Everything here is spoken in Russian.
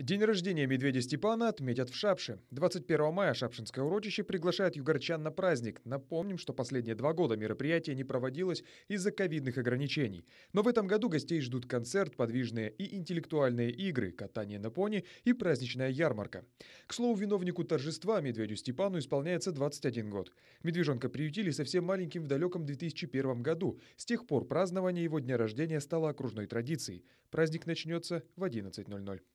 День рождения медведя Степана отметят в Шапше. 21 мая Шапшинское урочище приглашает югорчан на праздник. Напомним, что последние два года мероприятие не проводилось из-за ковидных ограничений. Но в этом году гостей ждут концерт, подвижные и интеллектуальные игры, катание на пони и праздничная ярмарка. К слову, виновнику торжества, медведю Степану, исполняется 21 год. Медвежонка приютили совсем маленьким в далеком 2001 году. С тех пор празднование его дня рождения стало окружной традицией. Праздник начнется в 11.00.